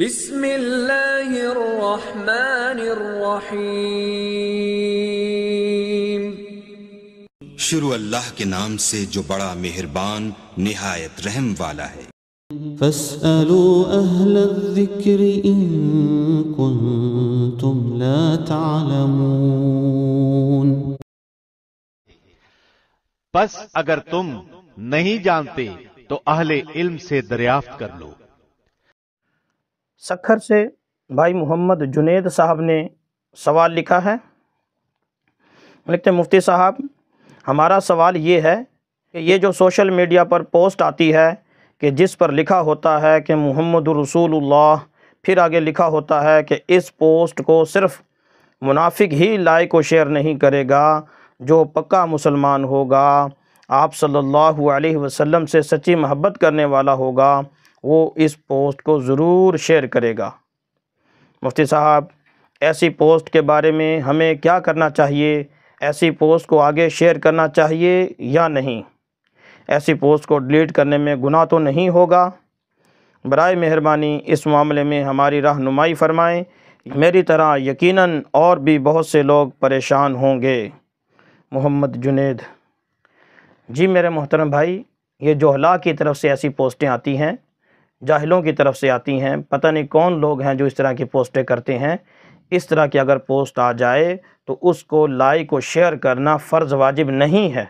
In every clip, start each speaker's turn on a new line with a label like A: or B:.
A: बिस्मिल्लाहिर्रहमानिर्रहीम शुरू अल्लाह के नाम से जो बड़ा मेहरबान निहायत रहम वाला है فاسألوا أهل الذكر إن كنتم لا تعلمون बस अगर तुम नहीं जानते तो अहले इल्म से दरियाफ्त कर लो सखर से भाई मोहम्मद जुनेद साहब ने सवाल लिखा है लिखते मुफ्ती साहब हमारा सवाल ये है कि ये जो सोशल मीडिया पर पोस्ट आती है कि जिस पर लिखा होता है कि मोहम्मद रसूलुल्लाह फिर आगे लिखा होता है कि इस पोस्ट को सिर्फ़ मुनाफिक ही लाइक और शेयर नहीं करेगा जो पक्का मुसलमान होगा आप सल्लल्लाहु अलैहि वसल्लम से सच्ची मोहब्बत करने वाला होगा वो इस पोस्ट को ज़रूर शेयर करेगा मुफ्ती साहब ऐसी पोस्ट के बारे में हमें क्या करना चाहिए ऐसी पोस्ट को आगे शेयर करना चाहिए या नहीं ऐसी पोस्ट को डिलीट करने में गुनाह तो नहीं होगा बर मेहरबानी इस मामले में हमारी रहनुमाई फरमाएँ मेरी तरह यकीनन और भी बहुत से लोग परेशान होंगे मोहम्मद जुनेद जी मेरे मोहतरम भाई ये जोहला की तरफ से ऐसी पोस्टें आती हैं जाहिलों की तरफ से आती हैं पता नहीं कौन लोग हैं जो इस तरह की पोस्टें करते हैं इस तरह की अगर पोस्ट आ जाए तो उसको लाइक और शेयर करना फ़र्ज़ वाजिब नहीं है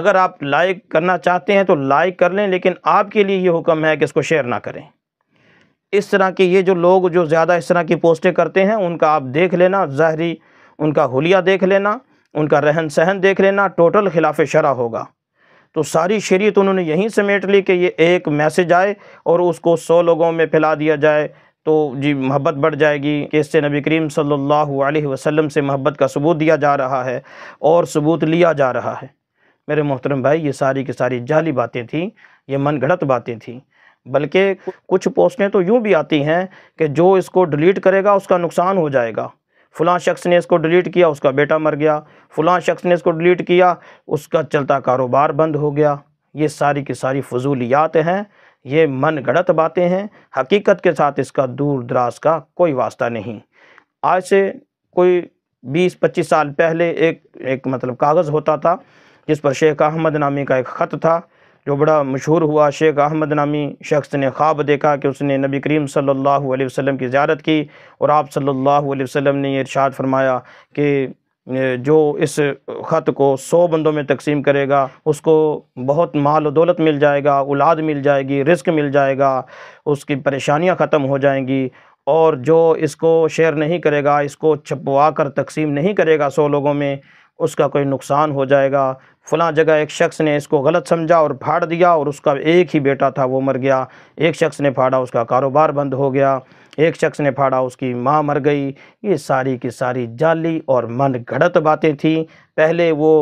A: अगर आप लाइक करना चाहते हैं तो लाइक कर लें लेकिन आपके लिए ये हुक्म है कि इसको शेयर ना करें इस तरह के ये जो लोग जो ज़्यादा इस तरह की पोस्टें करते हैं उनका आप देख लेना ज़ाहरी उनका हुलिया देख लेना उनका रहन सहन देख लेना टोटल खिलाफ शरा होगा तो सारी शरीत उन्होंने यहीं समेट ली कि ये एक मैसेज आए और उसको सौ लोगों में फैला दिया जाए तो जी मोहब्बत बढ़ जाएगी कि इससे नबी करीम सल्लल्लाहु अलैहि वसल्लम से मोहब्बत का सबूत दिया जा रहा है और सबूत लिया जा रहा है मेरे मोहतरम भाई ये सारी की सारी जाली बातें थी ये मन घड़त बातें थी बल्कि कुछ पोस्टें तो यूँ भी आती हैं कि जो इसको डिलीट करेगा उसका नुकसान हो जाएगा फ़लां शख्स ने इसको डिलीट किया उसका बेटा मर गया फ़लां शख्स ने इसको डिलीट किया उसका चलता कारोबार बंद हो गया ये सारी की सारी फजूलियात हैं ये मन गढ़त बातें हैं हकीकत के साथ इसका दूर दराज का कोई वास्ता नहीं आज से कोई बीस पच्चीस साल पहले एक एक मतलब कागज़ होता था जिस पर शेख अहमद नामी का एक ख़त था जो बड़ा मशहूर हुआ शेख अहमद नामी शख्स ने ख्वाब देखा कि उसने नबी करीम सल्लल्लाहु अलैहि वसल्लम की ज़्यारत की और आप सल्लल्लाहु अलैहि वसल्लम ने इरशाद फरमाया कि जो इस ख़त को सौ बंदों में तकसीम करेगा उसको बहुत माल दौलत मिल जाएगा औलाद मिल जाएगी रिस्क मिल जाएगा उसकी परेशानियाँ ख़त्म हो जाएंगी और जो इसको शेयर नहीं करेगा इसको छपवा कर तकसीम नहीं करेगा सौ लोगों में उसका कोई नुकसान हो जाएगा फ़लाँ जगह एक शख्स ने इसको गलत समझा और फाड़ दिया और उसका एक ही बेटा था वो मर गया एक शख्स ने फाड़ा उसका कारोबार बंद हो गया एक शख्स ने फाड़ा उसकी माँ मर गई ये सारी की सारी जाली और मन घड़त बातें थी पहले वो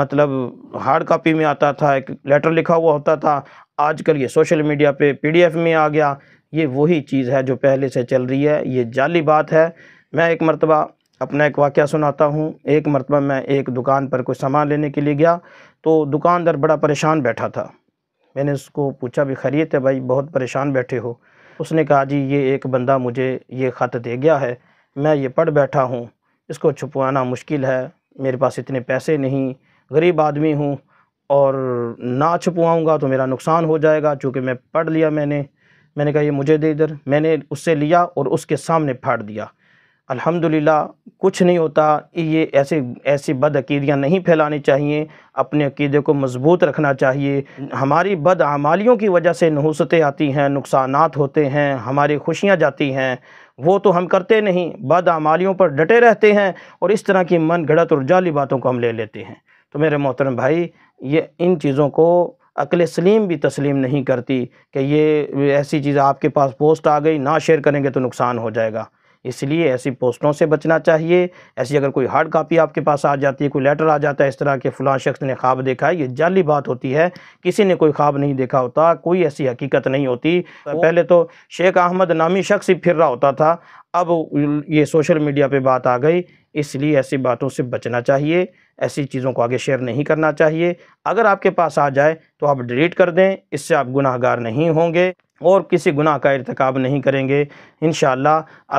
A: मतलब हार्ड कापी में आता था एक लेटर लिखा हुआ होता था आजकल ये सोशल मीडिया पे पीडीएफ में आ गया ये वही चीज़ है जो पहले से चल रही है ये जाली बात है मैं एक मरतबा अपना एक वाक़ सुनाता हूँ एक मरतबा मैं एक दुकान पर कोई सामान लेने के लिए गया तो दुकानदार बड़ा परेशान बैठा था मैंने उसको पूछा भी खरीद है भाई बहुत परेशान बैठे हो उसने कहा जी ये एक बंदा मुझे ये ख़त दे गया है मैं ये पढ़ बैठा हूँ इसको छुपवाना मुश्किल है मेरे पास इतने पैसे नहीं गरीब आदमी हूँ और ना छुपवाऊँगा तो मेरा नुकसान हो जाएगा चूँकि मैं पढ़ लिया मैंने मैंने कहा ये मुझे दे इधर मैंने उससे लिया और उसके सामने फाड़ दिया अल्हम्दुलिल्लाह कुछ नहीं होता ये ऐसे ऐसी बदअकीदियाँ नहीं फैलानी चाहिए अपने अकीदे को मजबूत रखना चाहिए हमारी बदआमालियों की वजह से नहूसतें आती हैं नुकसान होते हैं हमारी खुशियाँ जाती हैं वो तो हम करते नहीं बदआमालियों पर डटे रहते हैं और इस तरह की मन घड़त और जाली बातों को हम ले लेते हैं तो मेरे मोहतरम भाई ये इन चीज़ों को अकल सलीम भी तस्लीम नहीं करती कि ये ऐसी चीज़ आपके पास पोस्ट आ गई ना शेयर करेंगे तो नुकसान हो जाएगा इसलिए ऐसी पोस्टों से बचना चाहिए ऐसी अगर कोई हार्ड कापी आपके पास आ जाती है कोई लेटर आ जाता है इस तरह के फ़लाँ शख्स ने ख्वाब देखा है ये जाली बात होती है किसी ने कोई ख्वाब नहीं देखा होता कोई ऐसी हकीकत नहीं होती पहले तो शेख अहमद नामी शख्स ही फिर रहा होता था अब ये सोशल मीडिया पर बात आ गई इसलिए ऐसी बातों से बचना चाहिए ऐसी चीज़ों को आगे शेयर नहीं करना चाहिए अगर आपके पास आ जाए तो आप डिलीट कर दें इससे आप गुनाहगार नहीं होंगे और किसी गुनाह का इरतकब नहीं करेंगे इन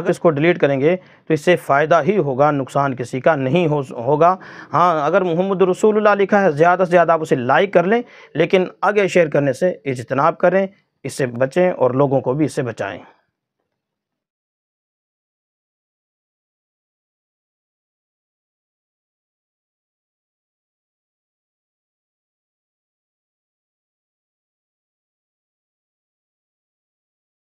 A: अगर इसको डिलीट करेंगे तो इससे फ़ायदा ही होगा नुकसान किसी का नहीं हो होगा हाँ अगर मोहम्मद रसूलुल्लाह लिखा है ज़्यादा से ज़्यादा आप उसे लाइक कर लें लेकिन आगे शेयर करने से इजतनाब करें इससे बचें और लोगों को भी इससे बचाएँ